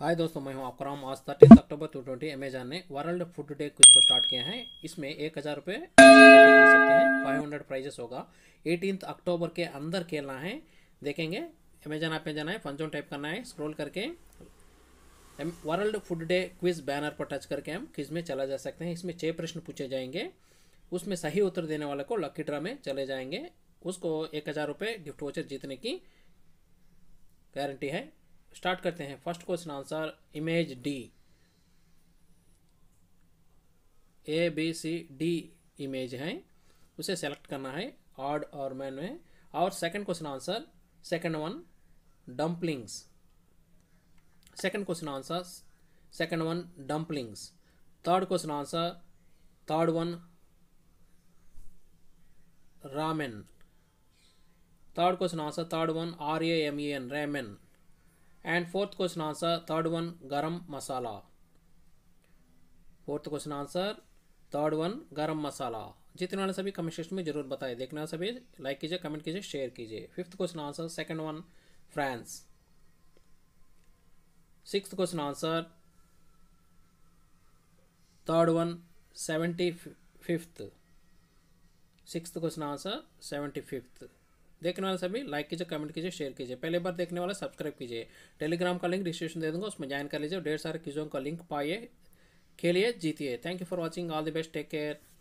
हाय दोस्तों मैं हूं आपका राम आज thirteen October two twenty Amazon ने वर्ल्ड फूड डे क्विज को स्टार्ट किया है इसमें एक हज़ार रुपये फाइव हंड्रेड प्राइजेस होगा एटीन अक्टूबर के अंदर खेलना है देखेंगे अमेजॉन ऐप में जाना है फंजोन टाइप करना है स्क्रॉल करके world food day quiz banner पर टच करके हम क्विज में चला जा सकते हैं इसमें छः प्रश्न पूछे जाएंगे उसमें सही उत्तर देने वाले को लक्की ड्रा में चले जाएंगे उसको एक हज़ार रुपये गिफ्ट वाचर जीतने की गारंटी है स्टार्ट करते हैं first question answer image D A B C D image है उसे सेलेक्ट करना है ऑड और मैन में और second question answer second one dumplings second question answer second one dumplings third question answer third one ramen third question answer third one R A M A N ramen and fourth question answer third one garam masala fourth question answer third one garam masala जितने वाले सभी comment section में जरूर बताएं देखना सभी like कीजिए comment कीजिए शेयर कीजिए fifth question answer second one France six question answer third one seventy fifth six question answer seventy fifth देखने वाले सभी लाइक कीजिए कमेंट कीजिए शेयर कीजिए पहले बार देखने वाले सब्सक्राइब कीजिए टेलीग्राम का लिंक डिस्क्रिप्शन दे दूंगा उसमें ज्वाइन कर लीजिए ढेर सारे चीज़ों का लिंक पाइए खेलिए जीतिए thank you for watching all the best take care